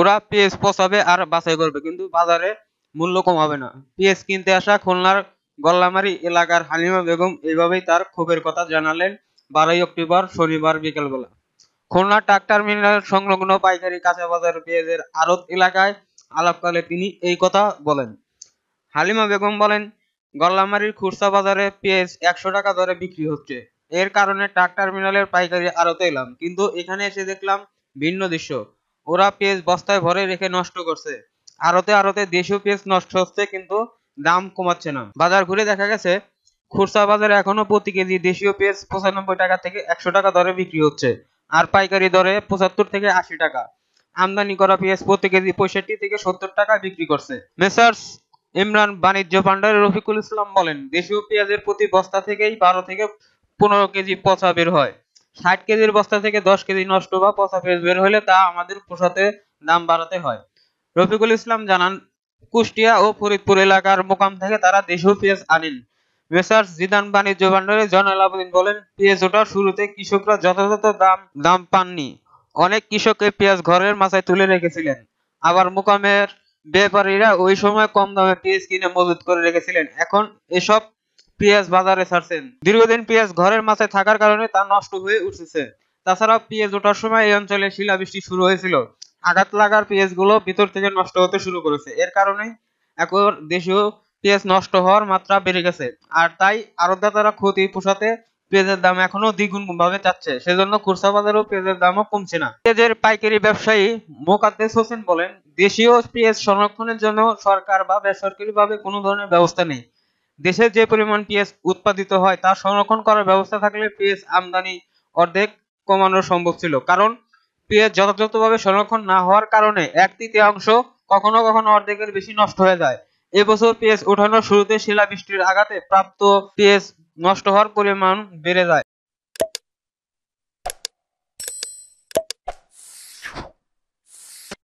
ওরা পেঁয়াজ পচাবে আর বাছাই করবে কিন্তু বাজারে মূল্য কমাবে না পেঁয়াজ কিনতে আসা খুলনার গল্লামারি এলাকার হালিমা বেগম এইভাবেই তার ক্ষোভের কথা জানালেন বারোই অক্টোবর শনিবার বিকেলবেলা খুলনা ট্রাক্টর টার্মিনাল সংলগ্ন পাইকারি কাঁচা বাজার পেঁয়াজের আড়ত এলাকায় আলাপকালে তিনি এই কথা বলেন হালিমা বেগম বলেন গল্লামারির খুরসা বাজারে পেঁয়াজ একশো টাকা দরে বিক্রি হচ্ছে এর কারণে ট্রাক্টর টার্মিনালের পাইকারি আড়তে এলাম কিন্তু এখানে এসে দেখলাম ভিন্ন দৃশ্য ওরা পেঁয়াজ বস্তায় ভরে রেখে নষ্ট করছে আরতে আরতে দেশীয় পেঁয়াজ নষ্ট হচ্ছে কিন্তু দাম কমাচ্ছে না বাজার ঘুরে দেখা গেছে খুচরা বাজারে এখনো প্রতি কেজি দেশীয় পেঁয়াজ পঁচানব্বই টাকা থেকে একশো টাকা দরে বিক্রি হচ্ছে আর পাইকারি দরে পঁচাত্তর থেকে আশি টাকা আমদানি করা পেঁয়াজ প্রতি কেজি পঁয়ষট্টি থেকে সত্তর টাকা বিক্রি করছে মেসার্স ইমরান বাণিজ্য ভান্ডারের রফিকুল ইসলাম বলেন দেশীয় পেঁয়াজের প্রতি বস্তা থেকেই বারো থেকে পনেরো কেজি পচা বের হয় ষাট কেজির বস্তা থেকে দশ কেজি নষ্ট বা পচা পেঁয়াজ বের হলে তা আমাদের পোষাতে দাম বাড়াতে হয় রফিকুল ইসলাম জানান কুষ্টিয়া ও ফরিদপুর এলাকার মোকাম থেকে তারা দেশীয় পেঁয়াজ আনেন মেসার্স জিদান বাণিজ্য ভান্ডারে জন আলাবুদ্দিন বলেন পেঁয়াজ ওঠার শুরুতে কৃষকরা যথাযথ দাম দাম পাননি অনেক কৃষকের পেঁয়াজ ঘরের মাথায় তুলে রেখেছিলেন আবার মোকামের ব্যাপারীরা ওই সময় কম দামে পেঁয়াজ কিনে মজুত করে রেখেছিলেন এখন এসব পেঁয়াজ বাজারে ছাড়ছেন দীর্ঘদিন পেঁয়াজ ঘরের মাছে থাকার কারণে তা নষ্ট হয়ে উঠেছে তাছাড়া পেঁয়াজ ওঠার সময় এই অঞ্চলে শিলাবৃষ্টি শুরু হয়েছিল আঘাত লাগার পেঁয়াজগুলো ভিতর থেকে নষ্ট হতে শুরু করেছে এর কারণে এখন দেশীয় পেঁয়াজ নষ্ট হওয়ার মাত্রা বেড়ে গেছে আর তাই আড়তদাতারা ক্ষতি পোষাতে পেঁয়াজের দাম এখনো দ্বিগুণ ভাবে চাচ্ছে সেজন্য খুচরা বাজারেও পেঁয়াজের দামও কমছে না পেঁয়াজের পাইকারি ব্যবসায়ী মোকাদ্দেস হোসেন বলেন দেশীয় পেঁয়াজ সংরক্ষণের জন্য সরকার বা বেসরকারিভাবে কোনো ধরনের ব্যবস্থা নেই দেশের যে পরিমাণ পেঁয়াজ উৎপাদিত হয় তা সংরক্ষণ করার ব্যবস্থা থাকলে পেঁয়াজ আমদানি অর্ধেক কমানো সম্ভব ছিল কারণ পেঁয়াজ যথাযথভাবে সংরক্ষণ না হওয়ার কারণে এক তৃতীয়াংশ কখনো কখনো অর্ধেকের বেশি নষ্ট হয়ে যায় এবছর পেঁয়াজ ওঠানোর শুরুতে শিলাবৃষ্টির আঘাতে প্রাপ্ত পেঁয়াজ নষ্ট হওয়ার পরিমাণ বেড়ে যায়